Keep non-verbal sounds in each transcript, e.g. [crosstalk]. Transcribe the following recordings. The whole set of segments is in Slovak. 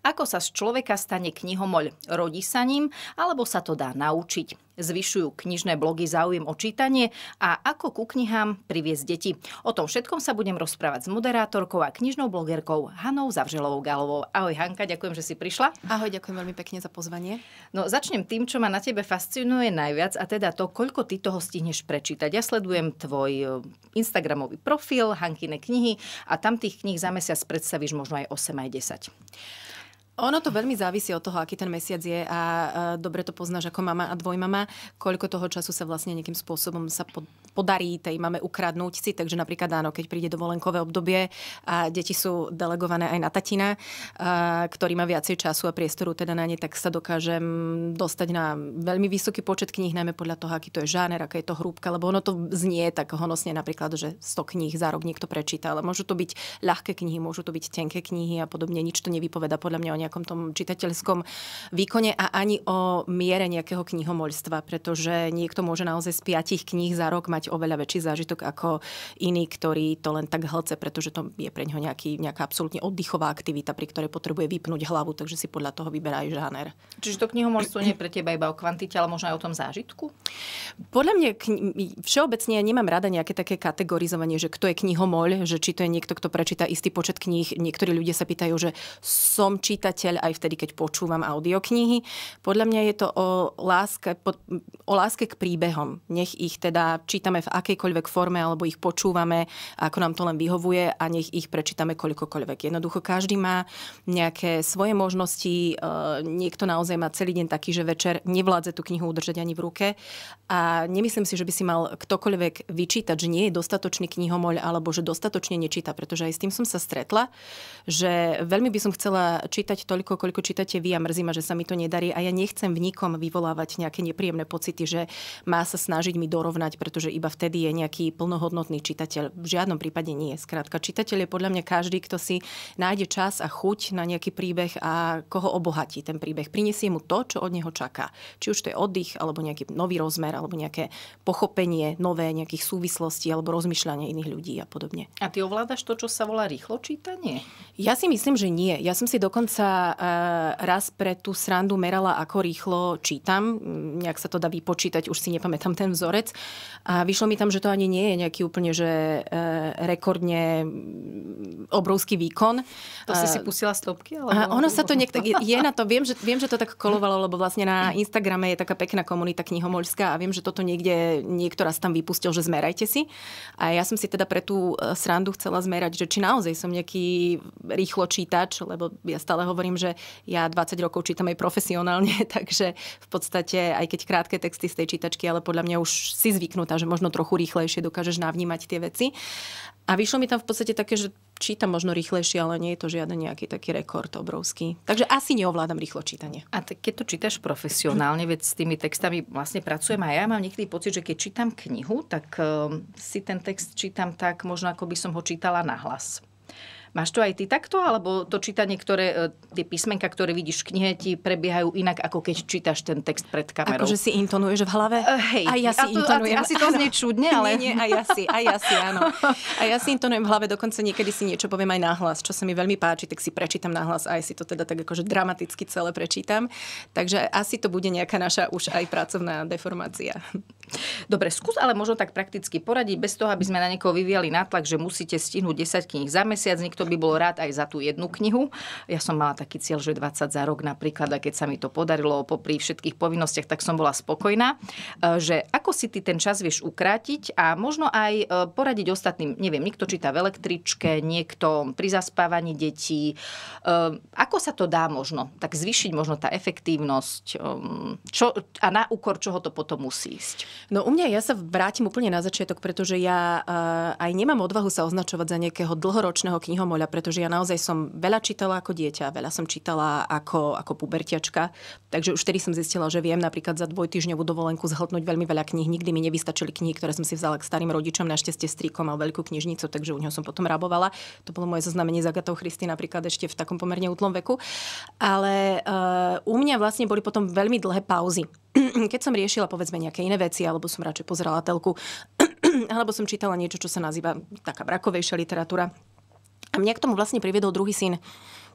Ako sa z človeka stane knihomoľ, Rodí sa ním, alebo sa to dá naučiť? zvyšujú knižné blogy záujem o čítanie a ako ku knihám priviesť deti. O tom všetkom sa budem rozprávať s moderátorkou a knižnou blogerkou Hanou Zavřelovou Galovou. Ahoj Hanka, ďakujem, že si prišla. Ahoj, ďakujem veľmi pekne za pozvanie. No začnem tým, čo ma na tebe fascinuje najviac a teda to, koľko ty toho stihneš prečítať. Ja sledujem tvoj eh, Instagramový profil Hankine knihy a tam tých kníh za mesiac predstavíš možno aj 8 aj 10. Ono to veľmi závisí od toho, aký ten mesiac je a dobre to poznáš ako mama a dvojmama, koľko toho času sa vlastne nejakým spôsobom sa podarí tej mame ukradnúť si. Takže napríklad áno, keď príde dovolenkové obdobie a deti sú delegované aj na tatina, ktorý má viacej času a priestoru teda na ne, tak sa dokážem dostať na veľmi vysoký počet kníh, najmä podľa toho, aký to je žáner, aká je to hrúbka, lebo ono to znie tak honosne napríklad, že 100 kníh za rok niekto prečíta, ale môžu to byť ľahké knihy, môžu to byť tenké knihy a podobne, nič to nevypoveda podľa mňa o nejakom tom čitateľskom výkone a ani o miere nejakého knihomoľstva, pretože niekto môže naozaj z piatich kníh za rok mať oveľa väčší zážitok ako iný, ktorý to len tak hlce, pretože to je pre neho nejaký, nejaká absolútne oddychová aktivita, pri ktorej potrebuje vypnúť hlavu, takže si podľa toho vyberá aj žáner. Čiže to knihomolstvo nie je pre teba iba o kvantite, ale možno aj o tom zážitku? Podľa mňa všeobecne ja nemám rada nejaké také kategorizovanie, že kto je knihomol, že či to je niekto, kto prečíta istý počet kníh. Niektorí ľudia sa pýtajú, že som číta čitateľ aj vtedy, keď počúvam audioknihy. Podľa mňa je to o láske, o láske k príbehom. Nech ich teda čítame v akejkoľvek forme alebo ich počúvame, ako nám to len vyhovuje a nech ich prečítame koľkokoľvek. Jednoducho každý má nejaké svoje možnosti. E, niekto naozaj má celý deň taký, že večer nevládze tú knihu udržať ani v ruke. A nemyslím si, že by si mal ktokoľvek vyčítať, že nie je dostatočný knihomol alebo že dostatočne nečíta, pretože aj s tým som sa stretla, že veľmi by som chcela čítať čítať toľko, koľko čítate vy a mrzí ma, že sa mi to nedarí a ja nechcem v nikom vyvolávať nejaké nepríjemné pocity, že má sa snažiť mi dorovnať, pretože iba vtedy je nejaký plnohodnotný čitateľ. V žiadnom prípade nie. Skrátka, čitateľ je podľa mňa každý, kto si nájde čas a chuť na nejaký príbeh a koho obohatí ten príbeh. Prinesie mu to, čo od neho čaká. Či už to je oddych, alebo nejaký nový rozmer, alebo nejaké pochopenie nové nejakých súvislostí alebo rozmýšľanie iných ľudí a podobne. A ty ovládaš to, čo sa volá rýchlo čítanie? Ja si myslím, že nie. Ja som si dokonca E, raz pre tú srandu merala, ako rýchlo čítam. Mm, nejak sa to dá vypočítať, už si nepamätám ten vzorec. A vyšlo mi tam, že to ani nie je nejaký úplne, že e, rekordne mm, obrovský výkon. To si si pustila stopky? Ale ono sa to niekto... Je na to, viem že, viem, že to tak kolovalo, lebo vlastne na mhm. Instagrame je taká pekná komunita knihomoľská a viem, že toto niekde niekto raz tam vypustil, že zmerajte si. A ja som si teda pre tú e, srandu chcela zmerať, že či naozaj som nejaký rýchlo čítač, lebo ja stále hovorím, hovorím, že ja 20 rokov čítam aj profesionálne, [laughs] takže v podstate aj keď krátke texty z tej čítačky, ale podľa mňa už si zvyknutá, že možno trochu rýchlejšie dokážeš navnímať tie veci. A vyšlo mi tam v podstate také, že čítam možno rýchlejšie, ale nie je to žiaden nejaký taký rekord obrovský. Takže asi neovládam rýchlo čítanie. A te, keď to čítaš profesionálne, veď s tými textami vlastne pracujem a ja mám niekedy pocit, že keď čítam knihu, tak uh, si ten text čítam tak možno ako by som ho čítala na hlas. Máš to aj ty takto, alebo to čítanie, ktoré, e, tie písmenka, ktoré vidíš v knihe, ti prebiehajú inak, ako keď čítaš ten text pred kamerou? Akože si intonuješ v hlave? Uh, hej, a ja si a to, intonujem. Asi to znie čudne, [laughs] ale... Nie, nie, a ja si, a ja si, áno. A ja si intonujem v hlave, dokonca niekedy si niečo poviem aj nahlas, čo sa mi veľmi páči, tak si prečítam nahlas a aj si to teda tak akože dramaticky celé prečítam. Takže asi to bude nejaká naša už aj pracovná deformácia. Dobre, skús ale možno tak prakticky poradiť, bez toho, aby sme na niekoho vyvíjali nátlak, že musíte stihnúť 10 kníh za mesiac, niekto by bol rád aj za tú jednu knihu. Ja som mala taký cieľ, že 20 za rok napríklad, a keď sa mi to podarilo popri všetkých povinnostiach, tak som bola spokojná, e, že ako si ty ten čas vieš ukrátiť a možno aj e, poradiť ostatným, neviem, niekto číta v električke, niekto pri zaspávaní detí. E, ako sa to dá možno? Tak zvýšiť možno tá efektívnosť ehm, čo, a na úkor čoho to potom musí ísť? No u mňa ja sa vrátim úplne na začiatok, pretože ja uh, aj nemám odvahu sa označovať za nejakého dlhoročného knihomoľa, pretože ja naozaj som veľa čítala ako dieťa, veľa som čítala ako, ako pubertiačka, takže už vtedy som zistila, že viem napríklad za dvojtyžňovú dovolenku zhltnúť veľmi veľa kníh. Nikdy mi nevystačili knihy, ktoré som si vzala k starým rodičom, našťastie strikom a veľkú knižnicu, takže u neho som potom rabovala. To bolo moje zoznamenie za Gatou Christy napríklad ešte v takom pomerne útlom veku. Ale uh, u mňa vlastne boli potom veľmi dlhé pauzy. [clears throat] Keď som riešila povedzme nejaké iné veci alebo som radšej pozerala telku, [clears throat] alebo som čítala niečo, čo sa nazýva taká brakovejšia literatúra. A mňa k tomu vlastne priviedol druhý syn,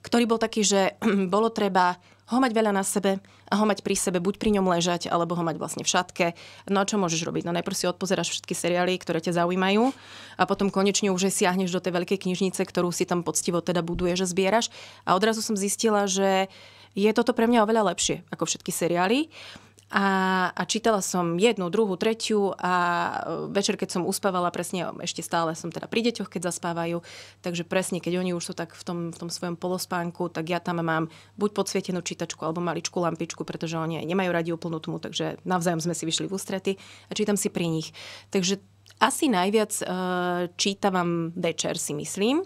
ktorý bol taký, že [clears throat] bolo treba ho mať veľa na sebe a ho mať pri sebe, buď pri ňom ležať, alebo ho mať vlastne v šatke. No a čo môžeš robiť? No najprv si odpozeráš všetky seriály, ktoré ťa zaujímajú a potom konečne už siahneš do tej veľkej knižnice, ktorú si tam poctivo teda buduje, že zbieraš. A odrazu som zistila, že je toto pre mňa oveľa lepšie ako všetky seriály a, a čítala som jednu, druhú, tretiu a e, večer, keď som uspávala, presne ešte stále som teda pri deťoch, keď zaspávajú, takže presne, keď oni už sú tak v tom, v tom svojom polospánku, tak ja tam mám buď podsvietenú čítačku alebo maličku lampičku, pretože oni nemajú radi úplnú tmu, takže navzájom sme si vyšli v ústrety a čítam si pri nich. Takže asi najviac e, čítavam večer, si myslím.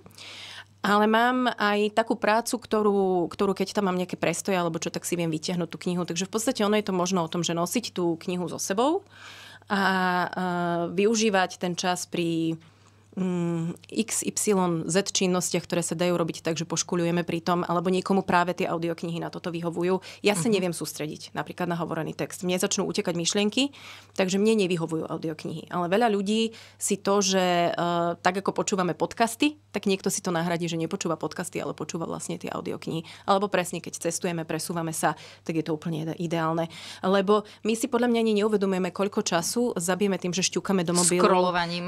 Ale mám aj takú prácu, ktorú, ktorú keď tam mám nejaké prestoje alebo čo, tak si viem vytiahnuť tú knihu. Takže v podstate ono je to možno o tom, že nosiť tú knihu so sebou a a využívať ten čas pri Mm, XYZ z činnostiach, ktoré sa dajú robiť tak, že poškulujeme pri tom, alebo niekomu práve tie audioknihy na toto vyhovujú. Ja sa mhm. neviem sústrediť napríklad na hovorený text. Mne začnú utekať myšlienky, takže mne nevyhovujú audioknihy. Ale veľa ľudí si to, že uh, tak ako počúvame podcasty, tak niekto si to nahradí, že nepočúva podcasty, ale počúva vlastne tie audioknihy. Alebo presne, keď cestujeme, presúvame sa, tak je to úplne ideálne. Lebo my si podľa mňa ani neuvedomujeme, koľko času zabijeme tým, že šťukame do mobilu.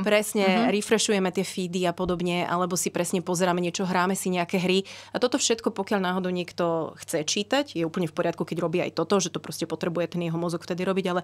Presne, uh refreshujeme sledujeme tie feedy a podobne, alebo si presne pozeráme niečo, hráme si nejaké hry. A toto všetko, pokiaľ náhodou niekto chce čítať, je úplne v poriadku, keď robí aj toto, že to proste potrebuje ten jeho mozog vtedy robiť, ale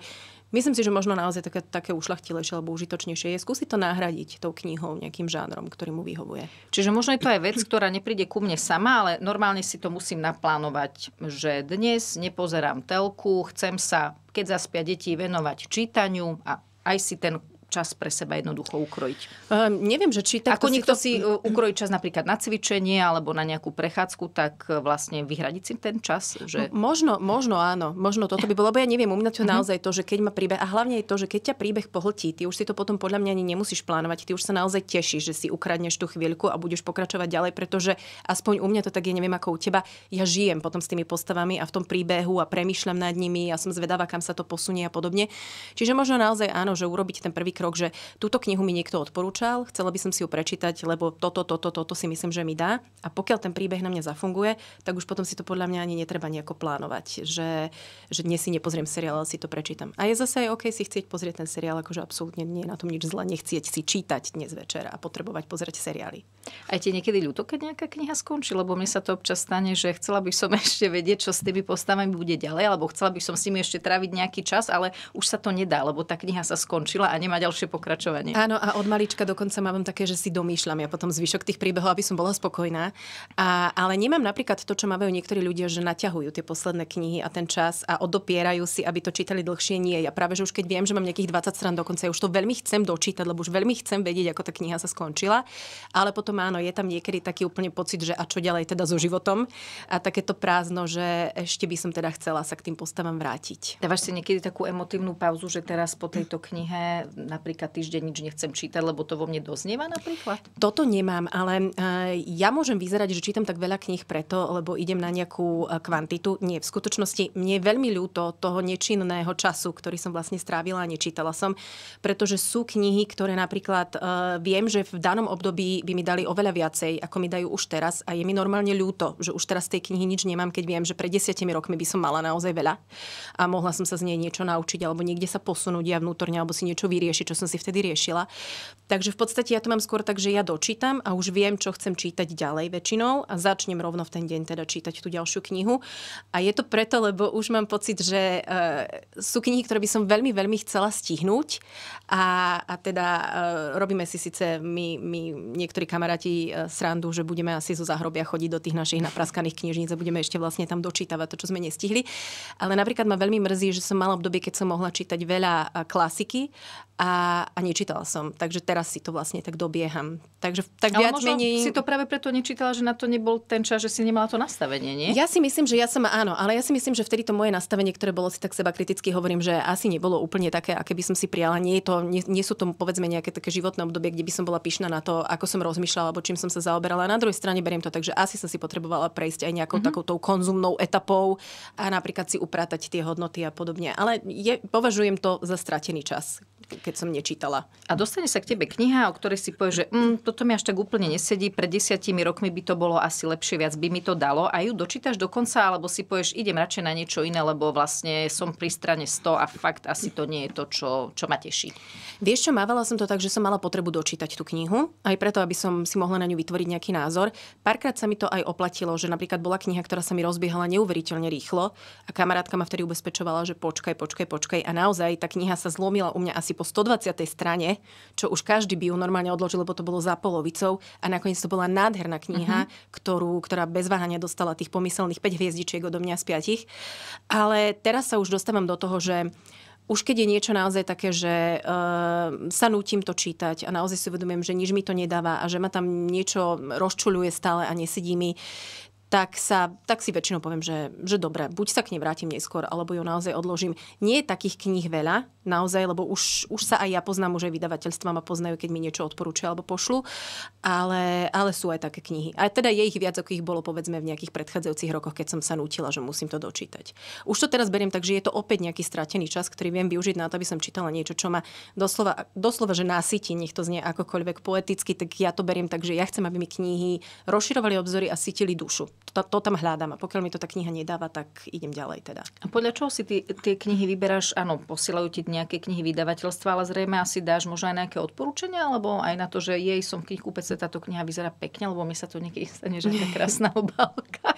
myslím si, že možno naozaj také, také ušlachtilejšie alebo užitočnejšie je skúsiť to nahradiť tou knihou, nejakým žánrom, ktorý mu vyhovuje. Čiže možno je to aj vec, ktorá nepríde ku mne sama, ale normálne si to musím naplánovať, že dnes nepozerám telku, chcem sa, keď zaspia deti, venovať čítaniu a aj si ten čas pre seba jednoducho ukrojiť. Um, neviem, že či tak. Ako niekto si, to... si e, ukrojí čas napríklad na cvičenie alebo na nejakú prechádzku, tak e, vlastne vyhradiť si ten čas? Že... Možno, možno áno. Možno toto by bolo, lebo ja neviem, u mňa to mhm. naozaj to, že keď ma príbeh, a hlavne je to, že keď ťa príbeh pohltí, ty už si to potom podľa mňa ani nemusíš plánovať, ty už sa naozaj tešíš, že si ukradneš tú chvíľku a budeš pokračovať ďalej, pretože aspoň u mňa to tak je, neviem ako u teba, ja žijem potom s tými postavami a v tom príbehu a premýšľam nad nimi, a som zvedavá, kam sa to posunie a podobne. Čiže možno naozaj áno, že urobiť ten prvý krok príbehoch, že túto knihu mi niekto odporúčal, chcela by som si ju prečítať, lebo toto, toto, toto si myslím, že mi dá. A pokiaľ ten príbeh na mňa zafunguje, tak už potom si to podľa mňa ani netreba nejako plánovať, že, že dnes si nepozriem seriál, ale si to prečítam. A je zase aj OK si chcieť pozrieť ten seriál, akože absolútne nie je na tom nič zle, nechcieť si čítať dnes večer a potrebovať pozrieť seriály. A ti niekedy ľúto, keď nejaká kniha skončí, lebo mi sa to občas stane, že chcela by som [laughs] ešte vedieť, čo s tými postavami bude ďalej, alebo chcela by som s nimi ešte tráviť nejaký čas, ale už sa to nedá, lebo tá kniha sa skončila a nemá ďalšie pokračovanie. Áno, a od malička dokonca mám také, že si domýšľam ja potom zvyšok tých príbehov, aby som bola spokojná. A, ale nemám napríklad to, čo majú niektorí ľudia, že naťahujú tie posledné knihy a ten čas a odopierajú si, aby to čítali dlhšie. Nie, ja práve, že už keď viem, že mám nejakých 20 strán dokonca, ja už to veľmi chcem dočítať, lebo už veľmi chcem vedieť, ako tá kniha sa skončila. Ale potom áno, je tam niekedy taký úplne pocit, že a čo ďalej teda so životom. A takéto prázdno, že ešte by som teda chcela sa k tým postavám vrátiť. Dávaš si niekedy takú emotívnu pauzu, že teraz po tejto knihe na napríklad týždeň nič nechcem čítať, lebo to vo mne doznieva napríklad? Toto nemám, ale eh, ja môžem vyzerať, že čítam tak veľa kníh preto, lebo idem na nejakú eh, kvantitu. Nie, v skutočnosti mne je veľmi ľúto toho nečinného času, ktorý som vlastne strávila a nečítala som, pretože sú knihy, ktoré napríklad eh, viem, že v danom období by mi dali oveľa viacej, ako mi dajú už teraz a je mi normálne ľúto, že už teraz tej knihy nič nemám, keď viem, že pred desiatimi rokmi by som mala naozaj veľa a mohla som sa z nej niečo naučiť alebo niekde sa posunúť ja vnútorne alebo si niečo vyriešiť, čo som si vtedy riešila. Takže v podstate ja to mám skôr tak, že ja dočítam a už viem, čo chcem čítať ďalej väčšinou a začnem rovno v ten deň teda čítať tú ďalšiu knihu. A je to preto, lebo už mám pocit, že uh, sú knihy, ktoré by som veľmi, veľmi chcela stihnúť a, a teda uh, robíme si síce my, my niektorí kamaráti uh, srandu, že budeme asi zo zahrobia chodiť do tých našich napraskaných knižníc a budeme ešte vlastne tam dočítavať to, čo sme nestihli. Ale napríklad ma veľmi mrzí, že som mala obdobie, keď som mohla čítať veľa klasiky a a, nečítala som. Takže teraz si to vlastne tak dobieham. Takže tak Ale viac možno menej... si to práve preto nečítala, že na to nebol ten čas, že si nemala to nastavenie, nie? Ja si myslím, že ja som, áno, ale ja si myslím, že vtedy to moje nastavenie, ktoré bolo si tak seba kriticky hovorím, že asi nebolo úplne také, aké by som si prijala. Nie, to, nie, nie sú to povedzme nejaké také životné obdobie, kde by som bola pyšná na to, ako som rozmýšľala alebo čím som sa zaoberala. A na druhej strane beriem to tak, že asi som si potrebovala prejsť aj nejakou mm-hmm. takoutou konzumnou etapou a napríklad si upratať tie hodnoty a podobne. Ale je, považujem to za stratený čas, keď som nečítala. A dostane sa k tebe kniha, o ktorej si povieš, že mm, toto mi až tak úplne nesedí, pred desiatimi rokmi by to bolo asi lepšie, viac by mi to dalo a ju dočítaš dokonca, alebo si povieš, idem radšej na niečo iné, lebo vlastne som pri strane 100 a fakt asi to nie je to, čo, čo ma teší. Vieš čo, mávala som to tak, že som mala potrebu dočítať tú knihu, aj preto, aby som si mohla na ňu vytvoriť nejaký názor. Párkrát sa mi to aj oplatilo, že napríklad bola kniha, ktorá sa mi rozbiehala neuveriteľne rýchlo a kamarátka ma vtedy ubezpečovala, že počkaj, počkaj, počkaj a naozaj tá kniha sa zlomila u mňa asi po 120. strane, čo už každý by ju normálne odložil, lebo to bolo za polovicou. A nakoniec to bola nádherná kniha, uh-huh. ktorú, ktorá bez váhania dostala tých pomyselných 5 hviezdičiek odo mňa z 5. Ale teraz sa už dostávam do toho, že už keď je niečo naozaj také, že uh, sa nútim to čítať a naozaj si uvedomujem, že nič mi to nedáva a že ma tam niečo rozčuluje stále a nesedí mi, tak, sa, tak si väčšinou poviem, že, že dobre, buď sa k nej vrátim neskôr, alebo ju naozaj odložím. Nie je takých kníh veľa, naozaj, lebo už, už sa aj ja poznám, že vydavateľstva ma poznajú, keď mi niečo odporúčia alebo pošlu, ale, ale sú aj také knihy. A teda je ich viac, ako ich bolo povedzme v nejakých predchádzajúcich rokoch, keď som sa nutila, že musím to dočítať. Už to teraz beriem tak, že je to opäť nejaký stratený čas, ktorý viem využiť na to, aby som čítala niečo, čo ma doslova, doslova že násytí, nech to znie akokoľvek poeticky, tak ja to beriem tak, že ja chcem, aby mi knihy rozširovali obzory a sytili dušu. To, to tam hľadám a pokiaľ mi to tá kniha nedáva, tak idem ďalej teda. A podľa čoho si ty, tie knihy vyberáš? Áno, posielajú ti dne nejaké knihy vydavateľstva, ale zrejme asi dáš možno aj nejaké odporúčania, alebo aj na to, že jej som knihu PC, táto kniha vyzerá pekne, lebo mi sa to niekedy [laughs] stane, že je krásna obálka.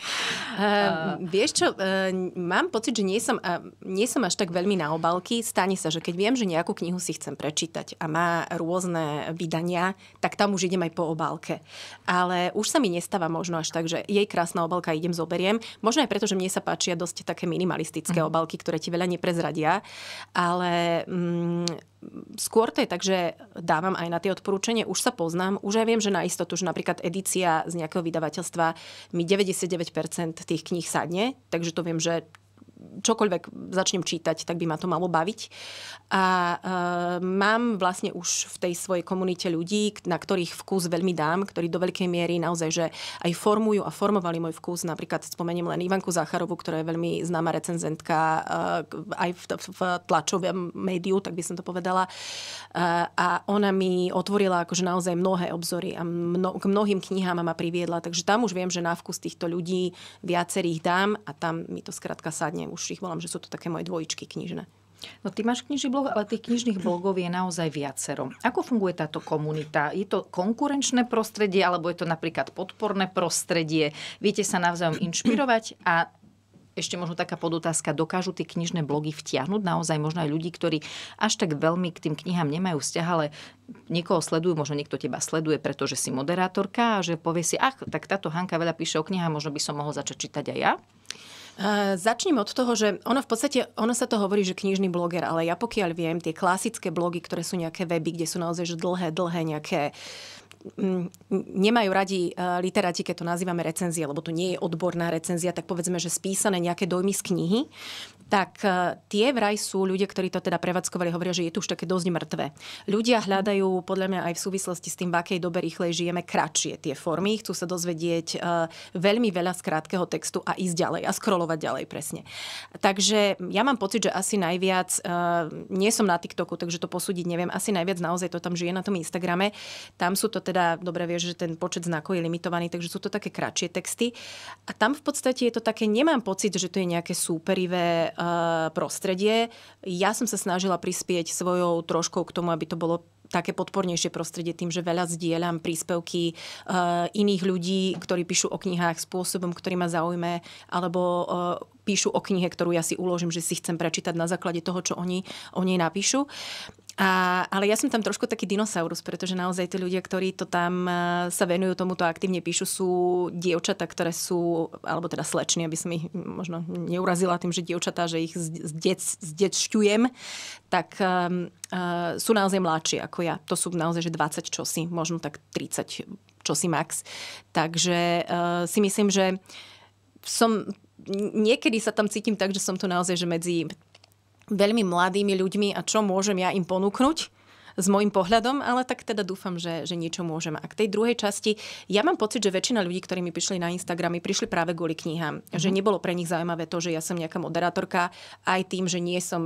Uh, [laughs] uh, vieš čo, uh, mám pocit, že nie som, uh, nie som až tak veľmi na obálky. Stane sa, že keď viem, že nejakú knihu si chcem prečítať a má rôzne vydania, tak tam už idem aj po obálke. Ale už sa mi nestáva možno až tak, že jej krásna obálka idem zoberiem. Možno aj preto, že mne sa páčia dosť také minimalistické mhm. obálky, ktoré ti veľa neprezradia. Ale mm, skôr to je tak, že dávam aj na tie odporúčanie, už sa poznám, už aj viem, že na istotu, že napríklad edícia z nejakého vydavateľstva mi 99% tých kníh sadne, takže to viem, že čokoľvek začnem čítať, tak by ma to malo baviť. A e, mám vlastne už v tej svojej komunite ľudí, na ktorých vkus veľmi dám, ktorí do veľkej miery naozaj, že aj formujú a formovali môj vkus. Napríklad spomeniem len Ivanku Zacharovu, ktorá je veľmi známa recenzentka e, aj v, v, v tlačovom médiu, tak by som to povedala. E, a ona mi otvorila akože naozaj mnohé obzory a mno, k mnohým knihám ma priviedla. Takže tam už viem, že na vkus týchto ľudí viacerých dám a tam mi to skrátka sadne už ich volám, že sú to také moje dvojičky knižné. No ty máš knižný blog, ale tých knižných blogov je naozaj viacero. Ako funguje táto komunita? Je to konkurenčné prostredie, alebo je to napríklad podporné prostredie? Viete sa navzájom inšpirovať a ešte možno taká podotázka, dokážu tie knižné blogy vtiahnuť naozaj možno aj ľudí, ktorí až tak veľmi k tým knihám nemajú vzťah, ale niekoho sledujú, možno niekto teba sleduje, pretože si moderátorka a že povie si, ach, tak táto Hanka veľa píše o knihách, možno by som mohol začať čítať aj ja. Eh, začnem od toho, že ono v podstate, ono sa to hovorí, že knižný bloger, ale ja pokiaľ viem, tie klasické blogy, ktoré sú nejaké weby, kde sú naozaj že dlhé, dlhé nejaké mm, nemajú radi eh, literáti, keď to nazývame recenzie, lebo to nie je odborná recenzia, tak povedzme, že spísané nejaké dojmy z knihy, tak e, tie vraj sú ľudia, ktorí to teda prevádzkovali, hovoria, že je tu už také dosť mŕtve. Ľudia hľadajú, podľa mňa aj v súvislosti s tým, v akej dobe rýchlej žijeme, kratšie tie formy, chcú sa dozvedieť e, veľmi veľa z krátkeho textu a ísť ďalej a skrolovať ďalej presne. Takže ja mám pocit, že asi najviac, e, nie som na TikToku, takže to posúdiť neviem, asi najviac naozaj to tam žije na tom Instagrame. Tam sú to teda, dobre vieš, že ten počet znakov je limitovaný, takže sú to také kratšie texty. A tam v podstate je to také, nemám pocit, že to je nejaké súperivé Eh, prostredie. Ja som sa snažila prispieť svojou troškou k tomu, aby to bolo také podpornejšie prostredie tým, že veľa zdieľam príspevky uh, iných ľudí, ktorí píšu o knihách spôsobom, ktorý ma zaujme, alebo uh, píšu o knihe, ktorú ja si uložím, že si chcem prečítať na základe toho, čo oni o nej napíšu. A, ale ja som tam trošku taký dinosaurus, pretože naozaj tí ľudia, ktorí to tam e, sa venujú tomuto aktívne píšu, sú dievčata, ktoré sú, alebo teda slečny, aby som ich možno neurazila tým, že dievčatá, že ich zdečťujem, tak um, uh, sú naozaj mladší ako ja. To sú naozaj, že 20 čosi, možno tak 30 čosi max. Takže uh, si myslím, že som niekedy sa tam cítim tak, že som tu naozaj že medzi veľmi mladými ľuďmi a čo môžem ja im ponúknuť s môjim pohľadom, ale tak teda dúfam, že, že niečo môžem. A k tej druhej časti, ja mám pocit, že väčšina ľudí, ktorí mi prišli na Instagram, prišli práve kvôli knihám. Mm-hmm. Že nebolo pre nich zaujímavé to, že ja som nejaká moderátorka, aj tým, že nie som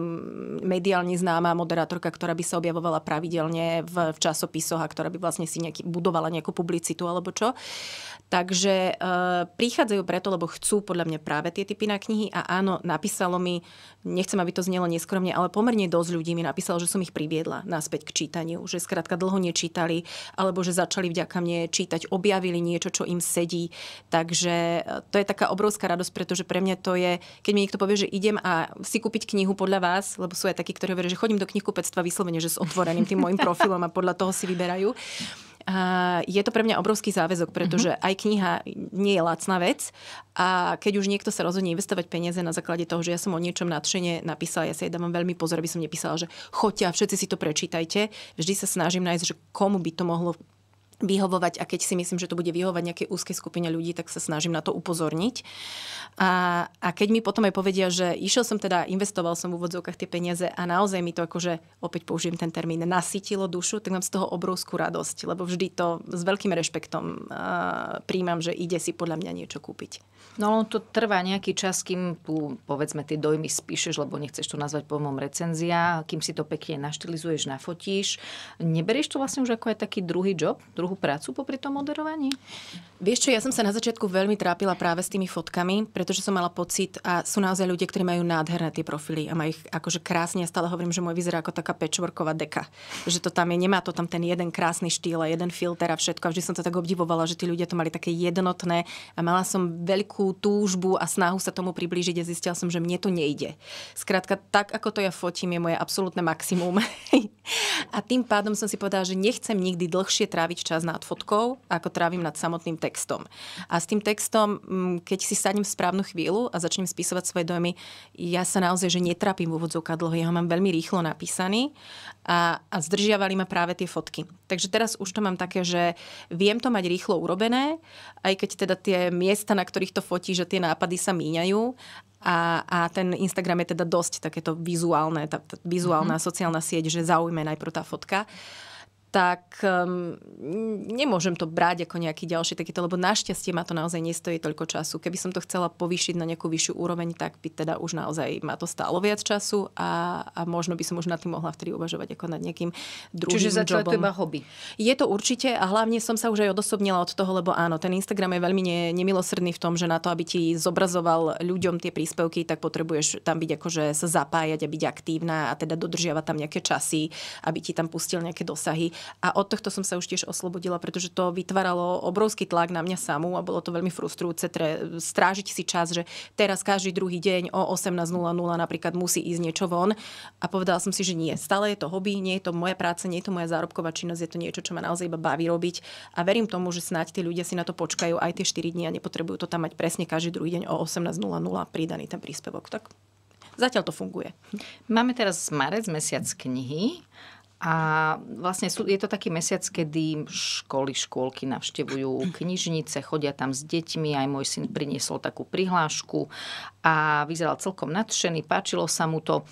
mediálne známa moderátorka, ktorá by sa objavovala pravidelne v, v časopisoch a ktorá by vlastne si nejaký, budovala nejakú publicitu alebo čo. Uh, Takže e, prichádzajú preto, lebo chcú podľa mňa práve tie typy na knihy a áno, napísalo mi, nechcem, aby to znelo neskromne, ale pomerne dosť ľudí mi napísalo, že som ich priviedla naspäť k čítaniu, že skrátka dlho nečítali, alebo že začali vďaka mne čítať, objavili niečo, čo im sedí. Takže e, to je taká obrovská radosť, pretože pre mňa to je, keď mi niekto povie, že idem a si kúpiť knihu podľa vás, lebo sú aj takí, ktorí hovoria, že chodím do knihkupectva vyslovene, že s otvoreným tým môjim profilom a podľa toho si vyberajú a je to pre mňa obrovský záväzok, pretože mm-hmm. aj kniha nie je lacná vec a keď už niekto sa rozhodne investovať peniaze na základe toho, že ja som o niečom nadšene napísala, ja sa jej dávam veľmi pozor, aby som nepísala, že choďte a všetci si to prečítajte. Vždy sa snažím nájsť, že komu by to mohlo vyhovovať a keď si myslím, že to bude vyhovovať nejakej úzkej skupine ľudí, tak sa snažím na to upozorniť. A, a keď mi potom aj povedia, že išiel som teda, investoval som v úvodzovkách tie peniaze a naozaj mi to akože, opäť použijem ten termín, nasytilo dušu, tak mám z toho obrovskú radosť, lebo vždy to s veľkým rešpektom uh, príjmam, že ide si podľa mňa niečo kúpiť. No to trvá nejaký čas, kým tu povedzme tie dojmy spíšeš, lebo nechceš to nazvať pojmom recenzia, kým si to pekne naštilizuješ, nafotíš. Neberieš to vlastne už ako aj taký druhý job, druhú ťažkú prácu popri tom moderovaní? Vieš čo, ja som sa na začiatku veľmi trápila práve s tými fotkami, pretože som mala pocit, a sú naozaj ľudia, ktorí majú nádherné tie profily a majú ich akože krásne. Ja stále hovorím, že môj vyzerá ako taká patchworková deka. Že to tam je, nemá to tam ten jeden krásny štýl a jeden filter a všetko. A vždy som to tak obdivovala, že tí ľudia to mali také jednotné a mala som veľkú túžbu a snahu sa tomu priblížiť a zistila som, že mne to nejde. Skrátka, tak ako to ja fotím, je moje absolútne maximum. [laughs] tým pádom som si povedala, že nechcem nikdy dlhšie tráviť čas nad fotkou, ako trávim nad samotným textom. A s tým textom, mm, keď si sadnem v správnu chvíľu a začnem spisovať svoje dojmy, ja sa naozaj, že netrápim v úvodzovkách dlho, ja ho mám veľmi rýchlo napísaný a, a zdržiavali ma práve tie fotky. Takže teraz už to mám také, že viem to mať rýchlo urobené, aj keď teda tie miesta, na ktorých to fotí, že tie nápady sa míňajú, a, a ten Instagram je teda dosť takéto vizuálne, tá, tá vizuálna mm-hmm. sociálna sieť, že zaujme najprv tá fotka tak um, nemôžem to brať ako nejaký ďalší takýto, lebo našťastie ma to naozaj nestojí toľko času. Keby som to chcela povýšiť na nejakú vyššiu úroveň, tak by teda už naozaj má to stálo viac času a, a možno by som už nad tým mohla vtedy uvažovať ako nad nejakým druhým Čiže začala to iba hobby. Je to určite a hlavne som sa už aj odosobnila od toho, lebo áno, ten Instagram je veľmi ne, nemilosrdný v tom, že na to, aby ti zobrazoval ľuďom tie príspevky, tak potrebuješ tam byť akože sa zapájať a byť aktívna a teda dodržiavať tam nejaké časy, aby ti tam pustil nejaké dosahy a od tohto som sa už tiež oslobodila, pretože to vytváralo obrovský tlak na mňa samú a bolo to veľmi frustrujúce tre, strážiť si čas, že teraz každý druhý deň o 18.00 napríklad musí ísť niečo von. A povedala som si, že nie, stále je to hobby, nie je to moja práca, nie je to moja zárobková činnosť, je to niečo, čo ma naozaj iba baví robiť. A verím tomu, že snáď tí ľudia si na to počkajú aj tie 4 dní a nepotrebujú to tam mať presne každý druhý deň o 18.00 pridaný ten príspevok. Tak zatiaľ to funguje. Máme teraz marec, mesiac knihy a vlastne sú, je to taký mesiac, kedy školy, škôlky navštevujú knižnice, chodia tam s deťmi, aj môj syn priniesol takú prihlášku a vyzeral celkom nadšený, páčilo sa mu to.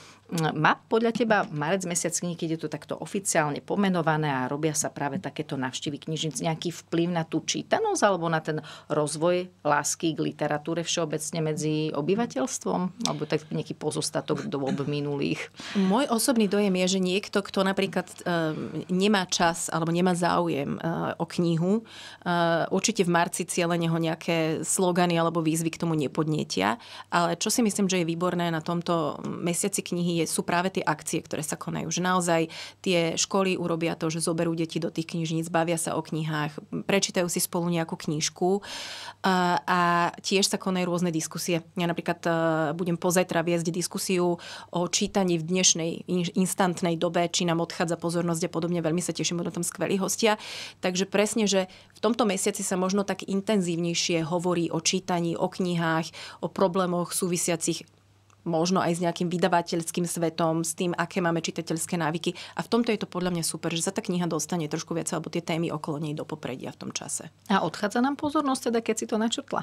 Má podľa teba marec mesiac knihy, keď je to takto oficiálne pomenované a robia sa práve takéto navštívy knižnic, nejaký vplyv na tú čítanosť alebo na ten rozvoj lásky k literatúre všeobecne medzi obyvateľstvom? Alebo tak nejaký pozostatok dôb minulých? Môj osobný dojem je, že niekto, kto napríklad e, nemá čas alebo nemá záujem e, o knihu, e, určite v marci cieľene ho nejaké slogany alebo výzvy k tomu nepodnietia. Ale čo si myslím, že je výborné na tomto mesiaci knihy je, sú práve tie akcie, ktoré sa konajú. Že naozaj tie školy urobia to, že zoberú deti do tých knižníc, bavia sa o knihách, prečítajú si spolu nejakú knižku a, a tiež sa konajú rôzne diskusie. Ja napríklad e, budem pozajtra viesť diskusiu o čítaní v dnešnej instantnej dobe, či nám odchádza pozornosť a podobne. Veľmi sa teším, budú tam skvelí hostia. Takže presne, že v tomto mesiaci sa možno tak intenzívnejšie hovorí o čítaní, o knihách, o problémoch súvisiacich možno aj s nejakým vydavateľským svetom, s tým, aké máme čitateľské návyky. A v tomto je to podľa mňa super, že sa tá kniha dostane trošku viac, alebo tie témy okolo nej do popredia v tom čase. A odchádza nám pozornosť teda, keď si to načrtla?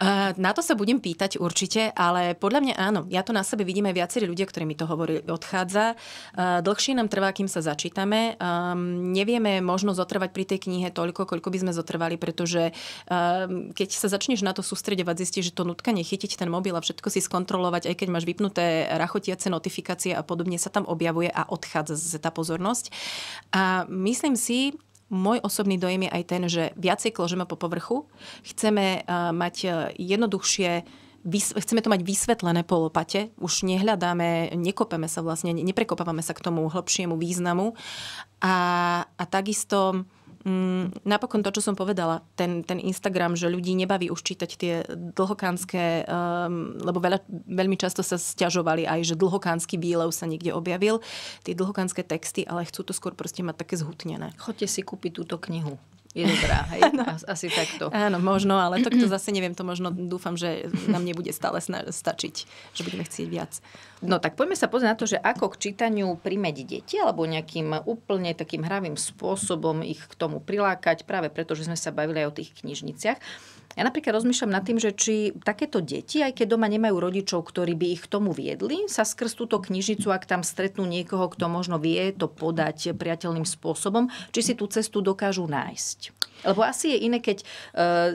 Uh, na to sa budem pýtať určite, ale podľa mňa áno. Ja to na sebe vidím aj viacerí ľudia, ktorí mi to hovorili, odchádza. Uh, dlhšie nám trvá, kým sa začítame. Um, nevieme možno zotrvať pri tej knihe toľko, koľko by sme zotrvali, pretože keď sa začneš na to sústredovať, zistíš, že to nutka nechytiť ten mobil a všetko si skontrolovať, aj keď máš vypnuté rachotiace notifikácie a podobne, sa tam objavuje a odchádza tá pozornosť. A myslím si, môj osobný dojem je aj ten, že viacej kložeme po povrchu, chceme eh, mať eh, jednoduchšie chceme to mať vysvetlené po lopate, už nehľadáme, nekopeme sa vlastne, neprekopávame sa k tomu hlbšiemu významu a, a takisto Mm, napokon to, čo som povedala, ten, ten Instagram, že ľudí nebaví už čítať tie dlhokánske, um, lebo veľa, veľmi často sa stiažovali aj, že dlhokánsky výlev sa niekde objavil, tie dlhokánske texty, ale chcú to skôr proste mať také zhutnené. Chodte si kúpiť túto knihu je dobrá, hej? As, [laughs] Asi takto. Áno, možno, ale to, to [clears throat] zase neviem, to možno dúfam, že nám nebude stále sna- stačiť, že budeme chcieť viac. No tak poďme sa pozrieť na to, že ako k čítaniu primeť deti, alebo nejakým úplne takým hravým spôsobom ich k tomu prilákať, práve preto, že sme sa bavili aj o tých knižniciach. Ja napríklad rozmýšľam nad tým, že či takéto deti, aj keď doma nemajú rodičov, ktorí by ich k tomu viedli, sa skrz túto knižnicu, ak tam stretnú niekoho, kto možno vie to podať priateľným spôsobom, či si tú cestu dokážu nájsť. Lebo asi je iné, keď e,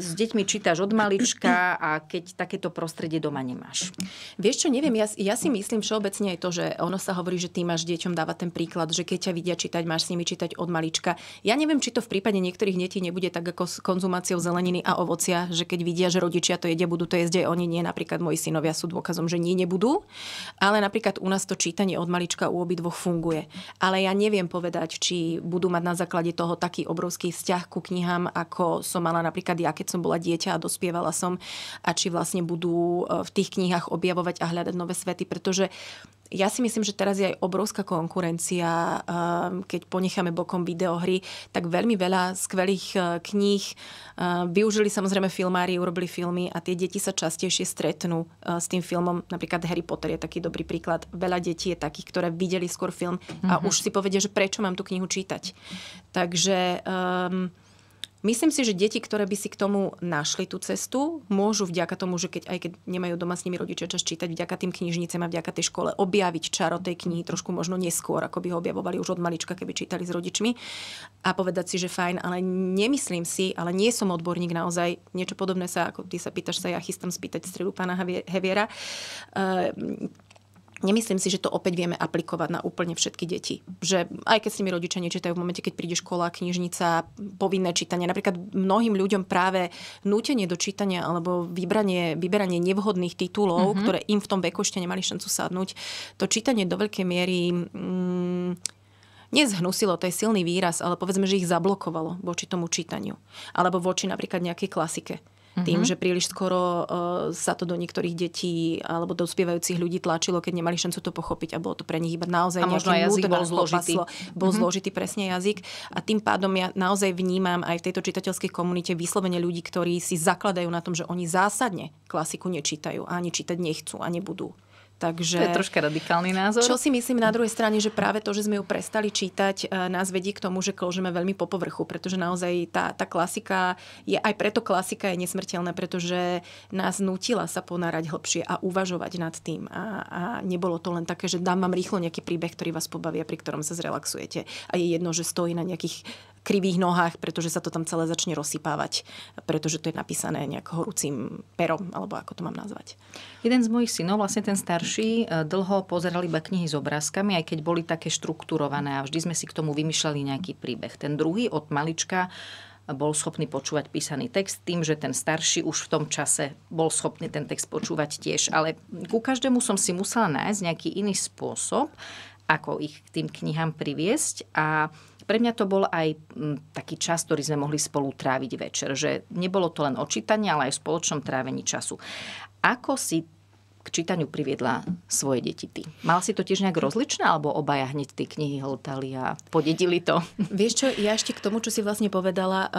s deťmi čítaš od malička a keď takéto prostredie doma nemáš. Vieš čo, neviem, ja, ja si myslím všeobecne aj to, že ono sa hovorí, že ty máš deťom dáva ten príklad, že keď ťa vidia čítať, máš s nimi čítať od malička. Ja neviem, či to v prípade niektorých detí nebude tak ako s konzumáciou zeleniny a ovocia, že keď vidia, že rodičia to jedia, budú to jesť aj oni, nie napríklad moji synovia sú dôkazom, že nie nebudú, ale napríklad u nás to čítanie od malička u obidvoch funguje. Ale ja neviem povedať, či budú mať na základe toho taký obrovský vzťah ku knihám, ako som mala napríklad ja, keď som bola dieťa a dospievala som a či vlastne budú eh, v tých knihách objavovať a hľadať nové svety, pretože ja si myslím, že teraz je aj obrovská konkurencia, ehm, keď ponecháme bokom videohry, tak veľmi veľa skvelých eh, kníh eh, využili samozrejme filmári, urobili filmy a tie deti sa častejšie stretnú eh, s tým filmom. Napríklad Harry Potter je taký dobrý príklad. Veľa detí je takých, ktoré videli skôr film a mm-hmm. už si povedia, že prečo mám tú knihu čítať. Takže... Um, Myslím si, že deti, ktoré by si k tomu našli tú cestu, môžu vďaka tomu, že keď aj keď nemajú doma s nimi rodičia čas čítať, vďaka tým knižnicám a vďaka tej škole objaviť čaro tej knihy trošku možno neskôr, ako by ho objavovali už od malička, keby čítali s rodičmi a povedať si, že fajn, ale nemyslím si, ale nie som odborník naozaj. Niečo podobné sa, ako ty sa pýtaš, sa ja chystám spýtať stredu pána Heviera. Uh, Nemyslím si, že to opäť vieme aplikovať na úplne všetky deti. Že aj keď s nimi rodičia nečítajú v momente, keď príde škola, knižnica, povinné čítanie. Napríklad mnohým ľuďom práve nútenie do čítania alebo vybranie, vyberanie nevhodných titulov, mm-hmm. ktoré im v tom veku ešte nemali šancu sadnúť, to čítanie do veľkej miery... Mm, nezhnusilo, to je silný výraz, ale povedzme, že ich zablokovalo voči tomu čítaniu. Alebo voči napríklad nejakej klasike. Tým, mhm. že príliš skoro eh, sa to do niektorých detí alebo dospievajúcich ľudí tlačilo, keď nemali šancu to pochopiť a bolo to pre nich iba naozaj a možno jazyk bol zložitý. Paslo, bol mhm. zložitý presne jazyk a tým pádom ja naozaj vnímam aj v tejto čitateľskej komunite vyslovene ľudí, ktorí si zakladajú na tom, že oni zásadne klasiku nečítajú a ani čítať nechcú a nebudú. Takže, to je troška radikálny názor. Čo si myslím na druhej strane, že práve to, že sme ju prestali čítať, e, nás vedie k tomu, že kložeme veľmi po povrchu, pretože naozaj tá, tá klasika je, aj preto klasika je nesmrteľná, pretože nás nutila sa ponárať hlbšie a uvažovať nad tým. A, a nebolo to len také, že dám vám rýchlo nejaký príbeh, ktorý vás pobaví a pri ktorom sa zrelaxujete. A je jedno, že stojí na nejakých krivých nohách, pretože sa to tam celé začne rozsypávať, pretože to je napísané nejak horúcim perom, alebo ako to mám nazvať. Jeden z mojich synov, vlastne ten starší, e, dlho pozeral iba knihy s obrázkami, aj keď boli také štrukturované a vždy sme si k tomu vymýšľali nejaký príbeh. Ten druhý od malička bol schopný počúvať písaný text tým, že ten starší už v tom čase bol schopný ten text počúvať tiež. Ale ku každému som si musela nájsť nejaký iný spôsob, ako ich k tým knihám priviesť a pre mňa to bol aj m, mm, taký čas, ktorý sme mohli spolu tráviť večer, že nebolo to len očítanie, ale aj v spoločnom trávení času. Ako si k čítaniu priviedla svoje deti ty? Mal si to tiež nejak rozličné, alebo obaja hneď tie knihy hltali a podedili to? [laughs] Vieš čo, ja ešte k tomu, čo si vlastne povedala, uh,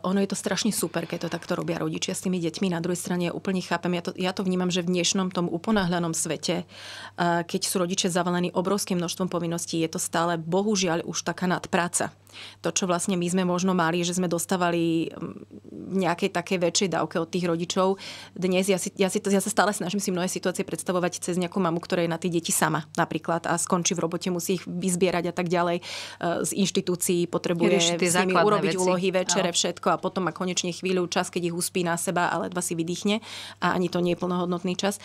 ono je to strašne super, keď to takto robia rodičia s tými deťmi. Na druhej strane ja úplne chápem, ja to, ja to vnímam, že v dnešnom tom uponáhľanom svete, uh, keď sú rodičia zavalení obrovským množstvom povinností, je to stále bohužiaľ už taká nadpráca. To, čo vlastne my sme možno mali, že sme dostávali v mm, nejakej takej väčšej dávke od tých rodičov. Dnes ja, si, ja, si, ja sa stále snažím si mnohé situácie predstavovať cez nejakú mamu, ktorá je na tie deti sama napríklad a skončí v robote, musí ich vyzbierať a tak ďalej. Eh, z inštitúcií potrebuje s nimi urobiť veci. úlohy, večere, Aho. všetko a potom má konečne chvíľu čas, keď ich uspí na seba, ale dva si vydýchne a ani to nie je plnohodnotný čas.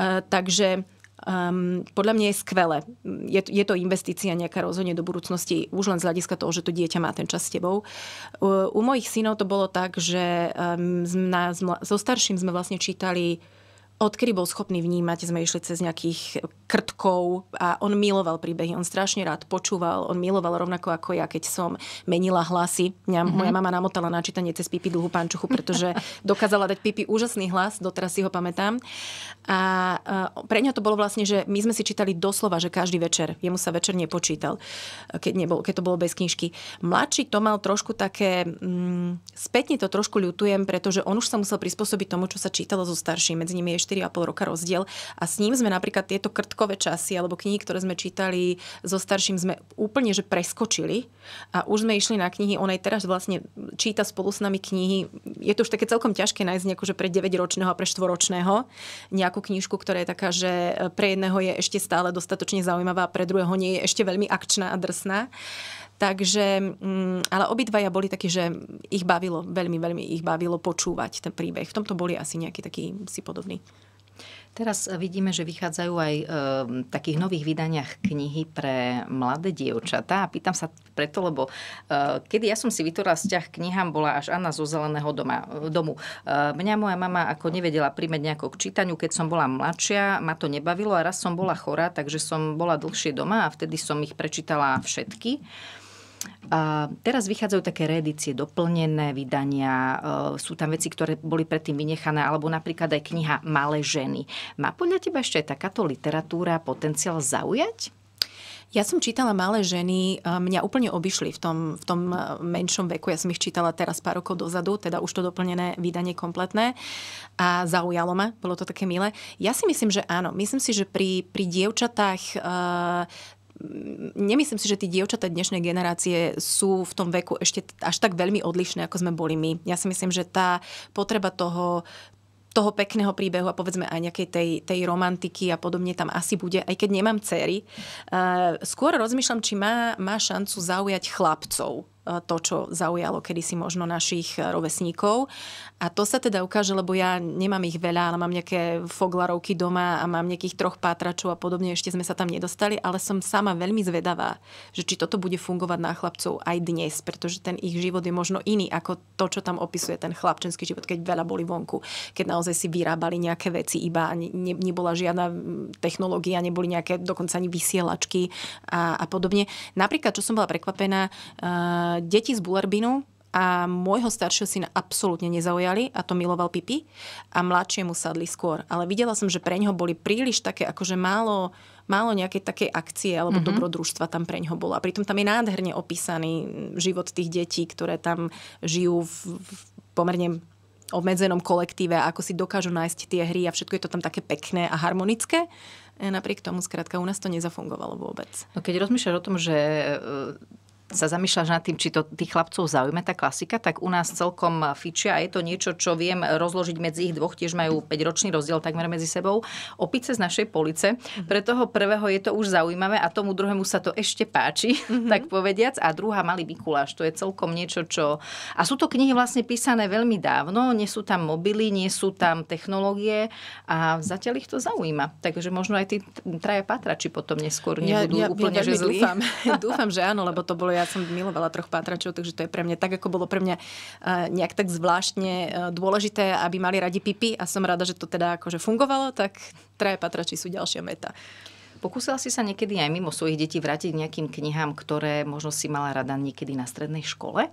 Eh, takže um, podľa mňa je skvelé. Je, je to investícia nejaká rozhodne do budúcnosti, už len z hľadiska toho, že to dieťa má ten čas s tebou. U, u mojich synov to bolo tak, že um, ehm, na, so starším sme vlastne čítali odkedy bol schopný vnímať, sme išli cez nejakých krtkov a on miloval príbehy, on strašne rád počúval, on miloval rovnako ako ja, keď som menila hlasy. Mňa, mm-hmm. Moja mama namotala na čítanie cez pipi dlhú pančuchu, pretože [laughs] dokázala dať pipi úžasný hlas, doteraz si ho pamätám. A, e, pre ňa to bolo vlastne, že my sme si čítali doslova, že každý večer, jemu sa večer nepočítal, keď, nebol, keď to bolo bez knižky. Mladší to mal trošku také, mm, spätne to trošku ľutujem, pretože on už sa musel prispôsobiť tomu, čo sa čítalo so starším, medzi nimi je 4,5 roka rozdiel. A s ním sme napríklad tieto krtkové časy alebo knihy, ktoré sme čítali so starším, sme úplne že preskočili. A už sme išli na knihy, on aj teraz vlastne číta spolu s nami knihy. Je to už také celkom ťažké nájsť nejakú, že pre 9-ročného a pre 4-ročného nejakú knižku, ktorá je taká, že pre jedného je ešte stále dostatočne zaujímavá a pre druhého nie je ešte veľmi akčná a drsná. Takže, mm, ale obidvaja boli takí, že ich bavilo, veľmi, veľmi ich bavilo počúvať ten príbeh. V tomto boli asi nejaký taký si podobný. Teraz eh, vidíme, že vychádzajú aj v eh, takých nových vydaniach knihy pre mladé dievčatá. A pýtam sa preto, lebo eh, kedy ja som si vytvorila vzťah k knihám, bola až Anna zo Zeleného doma, domu. Mňa moja mama ako nevedela príjmeť nejako k čítaniu, keď som bola mladšia, ma to nebavilo a raz som bola chorá, takže som bola dlhšie doma a vtedy som ich prečítala všetky. A teraz vychádzajú také reedície, doplnené vydania, e, sú tam veci, ktoré boli predtým vynechané, alebo napríklad aj kniha Malé ženy. Má podľa teba ešte aj takáto literatúra potenciál zaujať? Ja som čítala malé ženy, mňa úplne obišli v tom, v tom e, menšom veku. Ja som ich čítala teraz pár rokov dozadu, teda už to doplnené vydanie kompletné a zaujalo ma, bolo to také milé. Ja si myslím, že áno. Myslím si, že pri, pri dievčatách e, nemyslím si, že tie dievčatá dnešnej generácie sú v tom veku ešte až tak veľmi odlišné, ako sme boli my. Ja si myslím, že tá potreba toho toho pekného príbehu a povedzme aj nejakej tej, tej romantiky a podobne tam asi bude, aj keď nemám cery. Uh, eh, skôr rozmýšľam, či má, má šancu zaujať chlapcov Eh, to, čo zaujalo kedysi možno našich eh, rovesníkov. A to sa teda ukáže, lebo ja nemám ich veľa, ale mám nejaké foglarovky doma a mám nejakých troch pátračov a podobne, ešte sme sa tam nedostali, ale som sama veľmi zvedavá, že či toto bude fungovať na chlapcov aj dnes, pretože ten ich život je možno iný ako to, čo tam opisuje ten chlapčenský život, keď veľa boli vonku, keď naozaj si vyrábali nejaké veci iba, ne, nebola žiadna technológia, neboli nejaké dokonca ani vysielačky a, a podobne. Napríklad, čo som bola prekvapená, uh, deti z Bulerbinu a môjho staršieho syna absolútne nezaujali a to miloval Pipi a mladšie mu sadli skôr. Ale videla som, že pre ňoho boli príliš také akože málo, málo nejaké také akcie alebo mm-hmm. dobrodružstva tam pre ňoho bolo. A pritom tam je nádherne opísaný život tých detí, ktoré tam žijú v, v pomerne obmedzenom kolektíve ako si dokážu nájsť tie hry a všetko je to tam také pekné a harmonické. E, napriek tomu, skrátka, u nás to nezafungovalo vôbec. No keď rozmýšľaš o tom, že e, sa zamýšľaš nad tým, či to tých chlapcov zaujme tá klasika, tak u nás celkom fičia a je to niečo, čo viem rozložiť medzi ich dvoch, tiež majú 5-ročný rozdiel takmer medzi sebou. Opice z našej police, mhm. pre toho prvého je to už zaujímavé a tomu druhému sa to ešte páči, mm-hmm. [laughs] tak povediac. A druhá Malý Mikuláš, to je celkom niečo, čo... A sú to knihy vlastne písané veľmi dávno, nie sú tam mobily, nie sú tam technológie a zatiaľ ich to zaujíma. Takže možno aj tí traja či potom neskôr nebudú ja, ja, úplne ja že zlí. Dúfam, [laughs] dúfam, že áno, lebo to bolo ja som milovala troch pátračov, takže to je pre mňa tak, ako bolo pre mňa eh, nejak tak zvláštne eh, dôležité, aby mali radi pipy a som rada, že to teda akože fungovalo, tak traje pátrači sú ďalšia meta. Pokúsila si sa niekedy aj mimo svojich detí vrátiť nejakým knihám, ktoré možno si mala rada niekedy na strednej škole?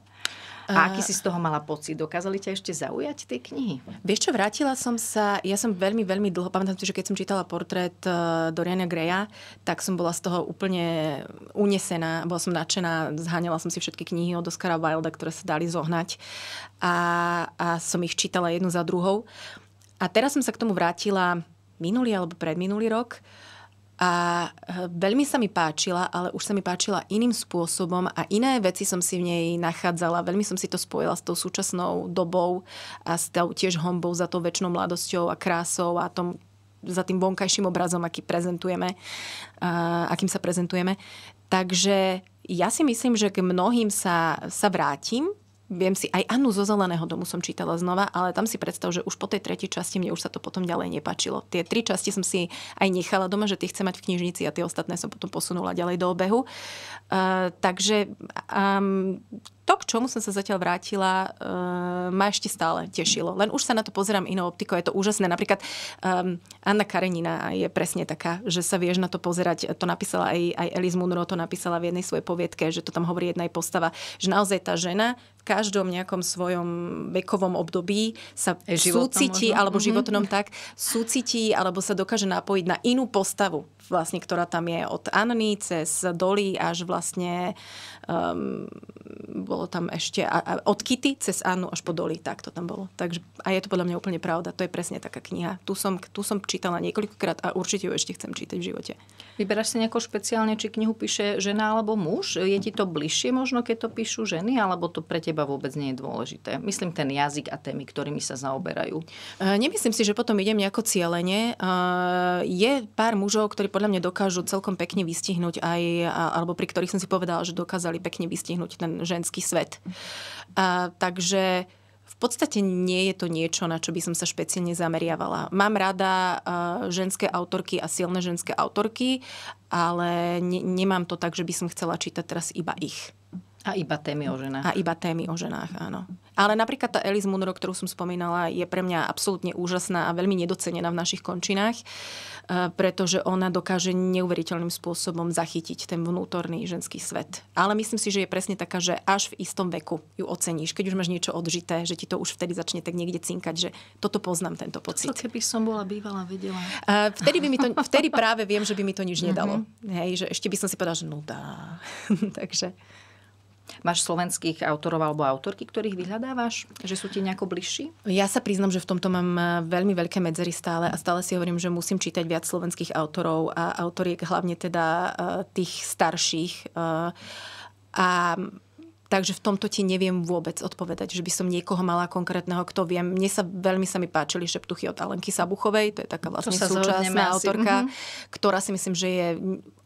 A aký si z toho mala pocit? Dokázali ťa ešte zaujať tie knihy? Vieš čo, vrátila som sa, ja som veľmi, veľmi dlho, pamätám si, že keď som čítala portrét eh, Doriana Greja, tak som bola z toho úplne unesená, bola som nadšená, zháňala som si všetky knihy od Oscara Wilda, ktoré sa dali zohnať a, a som ich čítala jednu za druhou. A teraz som sa k tomu vrátila minulý alebo predminulý rok a eh, veľmi sa mi páčila, ale už sa mi páčila iným spôsobom a iné veci som si v nej nachádzala. Veľmi som si to spojila s tou súčasnou dobou a s tou tiež hombou za tou väčšnou mladosťou a krásou a tom, za tým vonkajším obrazom, aký prezentujeme, a akým sa prezentujeme. Takže ja si myslím, že k mnohým sa, sa vrátim viem si, aj Annu zo Zeleného domu som čítala znova, ale tam si predstav, že už po tej tretej časti mne už sa to potom ďalej nepačilo. Tie tri časti som si aj nechala doma, že tie chcem mať v knižnici a tie ostatné som potom posunula ďalej do obehu. Uh, takže um, to, k čomu som sa zatiaľ vrátila, uh, ma ešte stále tešilo. Len už sa na to pozerám inou optikou, je to úžasné. Napríklad um, Anna Karenina je presne taká, že sa vieš na to pozerať. To napísala aj, aj Alice Munro, to napísala v jednej svojej poviedke, že to tam hovorí jedna aj postava. Že naozaj tá žena v každom nejakom svojom vekovom období sa e, súcití, alebo mhm. životnom mm-hmm. tak, súcití, alebo sa dokáže napojiť na inú postavu vlastne, ktorá tam je od Anny cez Dolly až vlastne um, bolo tam ešte a, a, od Kitty cez Annu až po Dolly, tak to tam bolo. Takže, a je to podľa mňa úplne pravda, to je presne taká kniha. Tu som, tu som čítala niekoľkokrát a určite ju ešte chcem čítať v živote. Vyberáš si nejako špeciálne, či knihu píše žena alebo muž? Je ti to bližšie možno, keď to píšu ženy, alebo to pre teba vôbec nie je dôležité? Myslím ten jazyk a témy, ktorými sa zaoberajú. Uh, nemyslím si, že potom idem nejako cieľene. Uh, je pár mužov, ktorí podľa mňa dokážu celkom pekne vystihnúť aj, alebo pri ktorých som si povedala, že dokázali pekne vystihnúť ten ženský svet. A, takže v podstate nie je to niečo, na čo by som sa špeciálne zameriavala. Mám rada ženské autorky a silné ženské autorky, ale ne, nemám to tak, že by som chcela čítať teraz iba ich. A iba témy o ženách. A iba témy o ženách, áno. Ale napríklad tá Elis Munro, ktorú som spomínala, je pre mňa absolútne úžasná a veľmi nedocenená v našich končinách, e, pretože ona dokáže neuveriteľným spôsobom zachytiť ten vnútorný ženský svet. Ale myslím si, že je presne taká, že až v istom veku ju oceníš, keď už máš niečo odžité, že ti to už vtedy začne tak niekde cinkať, že toto poznám, tento pocit. To keby som bola bývala vedela. E, vtedy, by mi to, vtedy práve viem, že by mi to nič mhm. nedalo. Mm-hmm. Hej, že ešte by som si povedala, že no dá. [laughs] Takže... Máš slovenských autorov alebo autorky, ktorých vyhľadávaš, že sú ti nejako bližší? Ja sa priznam, že v tomto mám eh, veľmi veľké medzery stále a stále si hovorím, že musím čítať viac slovenských autorov a autoriek, hlavne teda eh, tých starších. Eh, a Takže v tomto ti neviem vôbec odpovedať, že by som niekoho mala konkrétneho, kto viem. Mne sa veľmi sa mi páčili šeptuchy od Alenky Sabuchovej, to je taká vlastne súčasná autorka, mm-hmm. ktorá si myslím, že je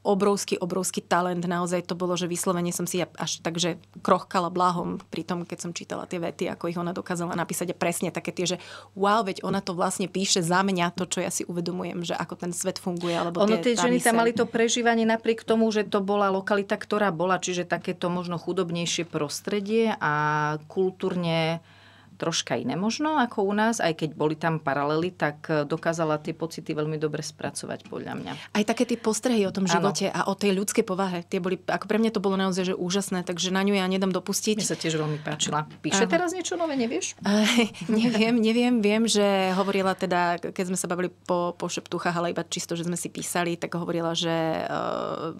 obrovský, obrovský talent. Naozaj to bolo, že vyslovene som si až tak, že krochkala bláhom pri tom, keď som čítala tie vety, ako ich ona dokázala napísať a presne také tie, že wow, veď ona to vlastne píše za mňa, to, čo ja si uvedomujem, že ako ten svet funguje. Alebo ono, tie, tie ženy tam mali to prežívanie napriek tomu, že to bola lokalita, ktorá bola, čiže takéto možno chudobnejšie prostredie a kultúrne troška iné možno ako u nás, aj keď boli tam paralely, tak eh, dokázala tie pocity veľmi dobre spracovať podľa mňa. Aj také tie postrehy o tom živote ano. a o tej ľudskej povahe, tie boli, ako pre mňa to bolo naozaj že úžasné, takže na ňu ja nedám dopustiť. Mne sa tiež veľmi páčila. Píše Aha. teraz niečo nové, nevieš? [laughs] Eh, neviem, neviem, viem, že hovorila teda, keď sme sa bavili po, po šeptuchách, ale iba čisto, že sme si písali, tak hovorila, že uh,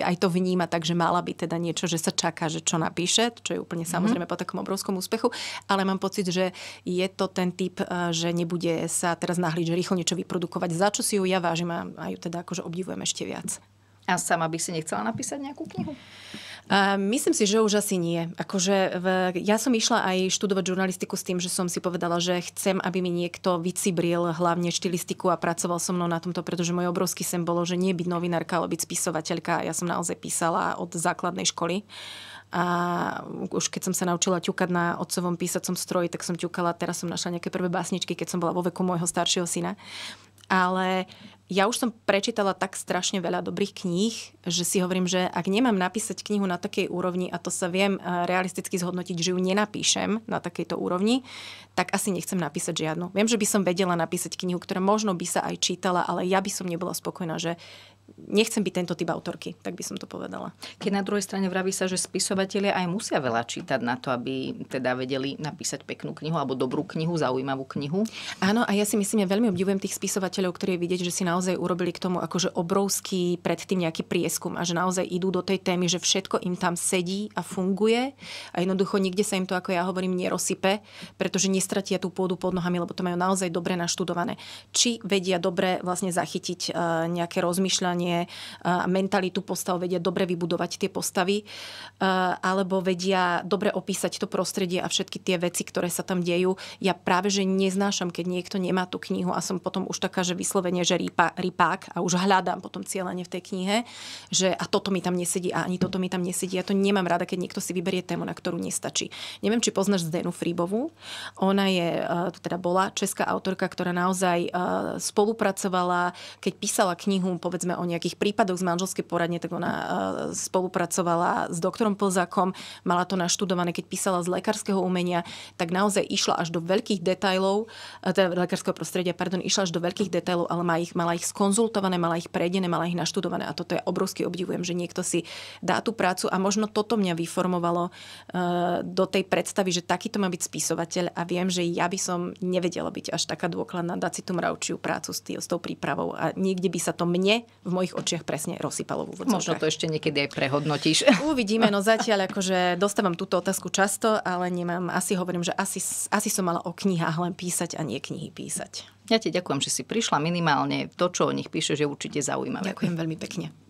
aj to vníma tak, že mala by teda niečo, že sa čaká, že čo napíše, čo je úplne mhm. samozrejme mm-hmm. po takom obrovskom úspechu ale mám pocit, že je to ten typ, eh, že nebude sa teraz nahliť, že rýchlo niečo vyprodukovať, za čo si ju ja vážim a, a ju teda akože obdivujem ešte viac. A sama by si nechcela napísať nejakú knihu? Uh, myslím si, že už asi nie. Akože v, ja som išla aj študovať žurnalistiku s tým, že som si povedala, že chcem, aby mi niekto vycibril hlavne štilistiku a pracoval so mnou na tomto, pretože môj obrovský sen bolo, že nie byť novinárka, ale byť spisovateľka. Ja som naozaj písala od základnej školy. Uh, a už keď som sa naučila ťukať na otcovom písacom stroji, tak som ťukala, teraz som našla nejaké prvé básničky, keď som bola vo veku môjho staršieho syna. Ale ja už som prečítala tak strašne veľa dobrých kníh, že si hovorím, že ak nemám napísať knihu na takej úrovni, a to sa viem eh, realisticky zhodnotiť, že ju nenapíšem na takejto úrovni, tak asi nechcem napísať žiadnu. Viem, že by som vedela napísať knihu, ktorá možno by sa aj čítala, ale ja by som nebola spokojná, že nechcem byť tento typ autorky, tak by som to povedala. Keď na druhej strane vraví sa, že spisovatelia aj musia veľa čítať na to, aby teda vedeli napísať peknú knihu alebo dobrú knihu, zaujímavú knihu. Áno, a ja si myslím, ja veľmi obdivujem tých spisovateľov, ktorí vidieť, že si naozaj urobili k tomu akože obrovský predtým nejaký prieskum a že naozaj idú do tej témy, že všetko im tam sedí a funguje a jednoducho nikde sa im to, ako ja hovorím, nerosype, pretože nestratia tú pôdu pod nohami, lebo to majú naozaj dobre naštudované. Či vedia dobre vlastne zachytiť eh, nejaké rozmýšľanie správanie, mentalitu postav, vedia dobre vybudovať tie postavy, alebo vedia dobre opísať to prostredie a všetky tie veci, ktoré sa tam dejú. Ja práve, že neznášam, keď niekto nemá tú knihu a som potom už taká, že vyslovene, že rýpa, rýpák a už hľadám potom cieľanie v tej knihe, že a toto mi tam nesedí a ani toto mi tam nesedí. Ja to nemám rada, keď niekto si vyberie tému, na ktorú nestačí. Neviem, či poznáš Zdenu Fríbovú. Ona je, teda bola česká autorka, ktorá naozaj spolupracovala, keď písala knihu, povedzme o nejakých prípadoch z manželskej poradne, tak ona e, spolupracovala s doktorom Plzakom, mala to naštudované, keď písala z lekárskeho umenia, tak naozaj išla až do veľkých detajlov, e, teda lekárskeho prostredia, pardon, išla až do veľkých detajlov, ale mala ich, mala ich skonzultované, mala ich prejdené, mala ich naštudované a toto ja obrovsky obdivujem, že niekto si dá tú prácu a možno toto mňa vyformovalo e, do tej predstavy, že takýto má byť spisovateľ a viem, že ja by som nevedela byť až taká dôkladná, dať si tú mravčiu prácu s, tý, s tou prípravou a niekde by sa to mne v mojich očiach presne rozsypalo v úvodzovkách. Možno to ešte niekedy aj prehodnotíš. [laughs] Uvidíme, no zatiaľ akože dostávam túto otázku často, ale nemám, asi hovorím, že asi, asi som mala o knihách len písať a nie knihy písať. Ja ti ďakujem, že si prišla minimálne. To, čo o nich píšeš, je určite zaujímavé. Ďakujem veľmi pekne.